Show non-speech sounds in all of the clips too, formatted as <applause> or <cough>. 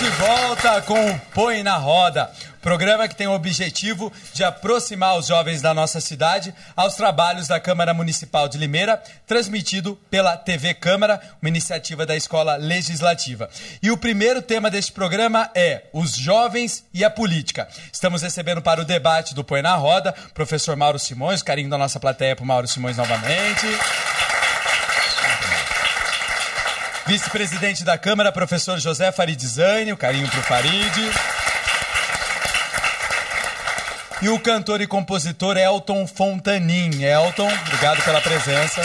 de volta com o Põe na Roda, programa que tem o objetivo de aproximar os jovens da nossa cidade aos trabalhos da Câmara Municipal de Limeira, transmitido pela TV Câmara, uma iniciativa da Escola Legislativa. E o primeiro tema deste programa é os jovens e a política. Estamos recebendo para o debate do Põe na Roda, professor Mauro Simões, carinho da nossa plateia para o Mauro Simões novamente. Vice-presidente da Câmara, professor José Faridizani, o carinho para o Farid. E o cantor e compositor Elton Fontanin. Elton, obrigado pela presença.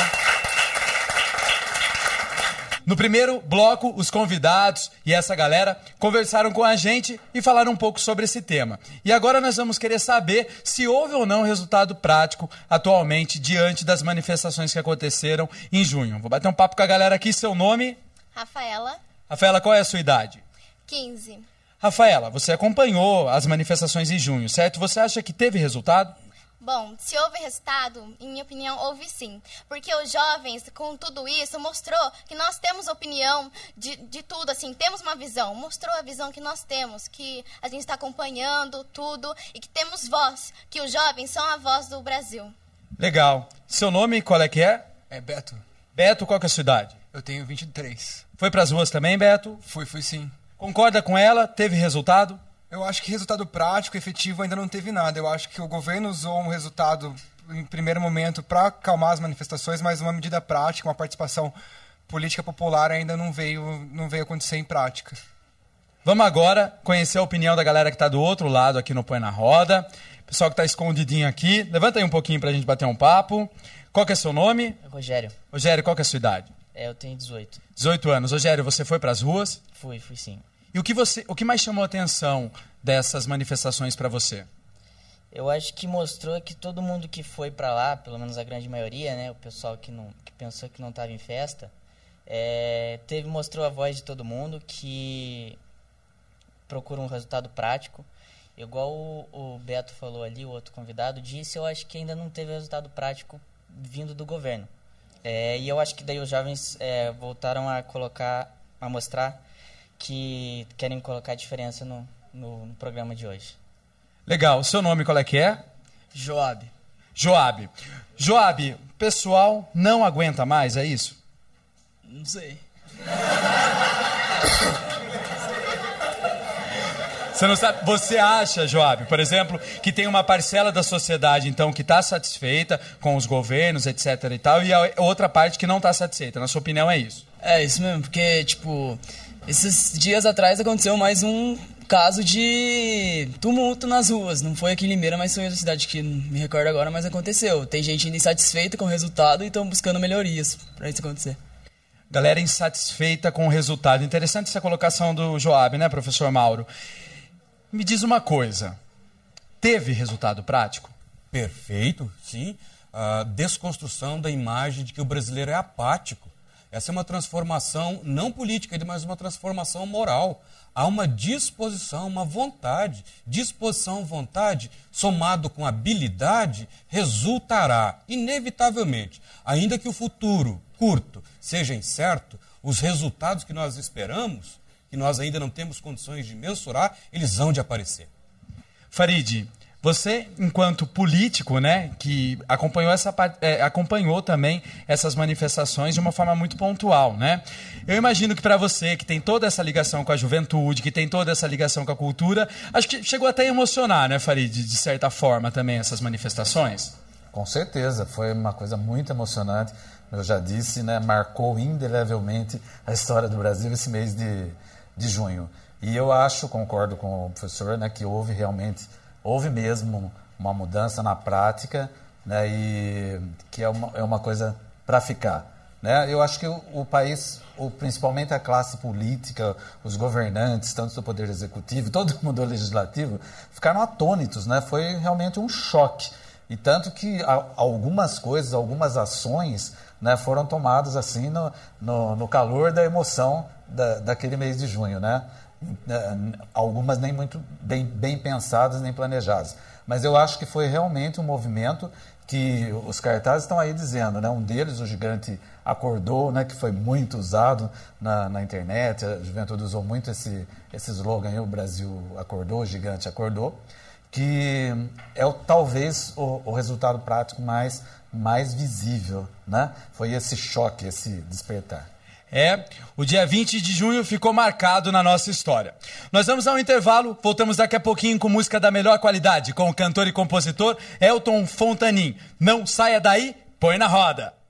No primeiro bloco, os convidados e essa galera conversaram com a gente e falaram um pouco sobre esse tema. E agora nós vamos querer saber se houve ou não resultado prático atualmente diante das manifestações que aconteceram em junho. Vou bater um papo com a galera aqui. Seu nome? Rafaela. Rafaela, qual é a sua idade? 15. Rafaela, você acompanhou as manifestações em junho, certo? Você acha que teve resultado? Bom, se houve resultado, em minha opinião, houve sim. Porque os jovens, com tudo isso, mostrou que nós temos opinião de, de tudo, assim, temos uma visão. Mostrou a visão que nós temos, que a gente está acompanhando tudo e que temos voz, que os jovens são a voz do Brasil. Legal. Seu nome, qual é que é? É Beto. Beto, qual que é a sua idade? Eu tenho 23. Foi pras ruas também, Beto? Fui, fui sim. Concorda com ela? Teve resultado? Eu acho que resultado prático, efetivo, ainda não teve nada. Eu acho que o governo usou um resultado, em primeiro momento, para acalmar as manifestações, mas uma medida prática, uma participação política popular ainda não veio, não veio acontecer em prática. Vamos agora conhecer a opinião da galera que está do outro lado aqui no Põe na Roda. Pessoal que está escondidinho aqui, levanta aí um pouquinho para a gente bater um papo. Qual que é seu nome? Rogério. Rogério, qual que é a sua idade? É, eu tenho 18. 18 anos. Rogério, você foi para as ruas? Fui, fui sim. E o que, você, o que mais chamou a atenção dessas manifestações para você? Eu acho que mostrou que todo mundo que foi para lá, pelo menos a grande maioria, né, o pessoal que, não, que pensou que não estava em festa, é, teve mostrou a voz de todo mundo que procura um resultado prático. Igual o, o Beto falou ali, o outro convidado disse, eu acho que ainda não teve resultado prático vindo do governo. É, e eu acho que daí os jovens é, voltaram a colocar, a mostrar que querem colocar diferença no, no, no, programa de hoje. Legal. O seu nome qual é que é? Joab. Joab. Joab, pessoal não aguenta mais, é isso? Não sei. <laughs> Você não sabe. Você acha, Joab, por exemplo, que tem uma parcela da sociedade, então, que está satisfeita com os governos, etc. e tal, e a outra parte que não está satisfeita. Na sua opinião, é isso? É isso mesmo, porque, tipo, esses dias atrás aconteceu mais um caso de tumulto nas ruas. Não foi aqui em Limeira, mas foi outra cidade que não me recordo agora, mas aconteceu. Tem gente insatisfeita com o resultado e estão buscando melhorias para isso acontecer. Galera insatisfeita com o resultado. Interessante essa colocação do Joab, né, professor Mauro? Me diz uma coisa: teve resultado prático? Perfeito, sim. A desconstrução da imagem de que o brasileiro é apático. Essa é uma transformação não política, mas uma transformação moral. Há uma disposição, uma vontade. Disposição, vontade, somado com habilidade, resultará, inevitavelmente, ainda que o futuro curto seja incerto, os resultados que nós esperamos que nós ainda não temos condições de mensurar, eles vão de aparecer. Farid, você, enquanto político, né, que acompanhou, essa, é, acompanhou também essas manifestações de uma forma muito pontual, né? Eu imagino que para você, que tem toda essa ligação com a juventude, que tem toda essa ligação com a cultura, acho que chegou até a emocionar, né, Farid, de certa forma também essas manifestações? Com certeza, foi uma coisa muito emocionante. Eu já disse, né, marcou indelevelmente a história do Brasil esse mês de de junho. E eu acho, concordo com o professor, né, que houve realmente, houve mesmo uma mudança na prática, né, e que é uma, é uma coisa para ficar. Né? Eu acho que o, o país, o, principalmente a classe política, os governantes, tanto do Poder Executivo, <laughs> todo mundo do Legislativo, ficaram atônitos. Né? Foi realmente um choque. E tanto que algumas coisas, algumas ações né, foram tomadas assim no, no, no calor da emoção da, daquele mês de junho. Né? É, algumas nem muito bem, bem pensadas, nem planejadas. Mas eu acho que foi realmente um movimento que os cartazes estão aí dizendo, né? Um deles, o gigante acordou, né? Que foi muito usado na, na internet, a juventude usou muito esse, esse slogan, o Brasil acordou, o gigante acordou que é o, talvez o, o, resultado prático mais, mais visível, né? Foi esse choque, esse despertar. É, o dia 20 de junho ficou marcado na nossa história. Nós vamos ao intervalo, voltamos daqui a pouquinho com música da melhor qualidade, com o cantor e compositor Elton Fontanin. Não saia daí, põe na roda!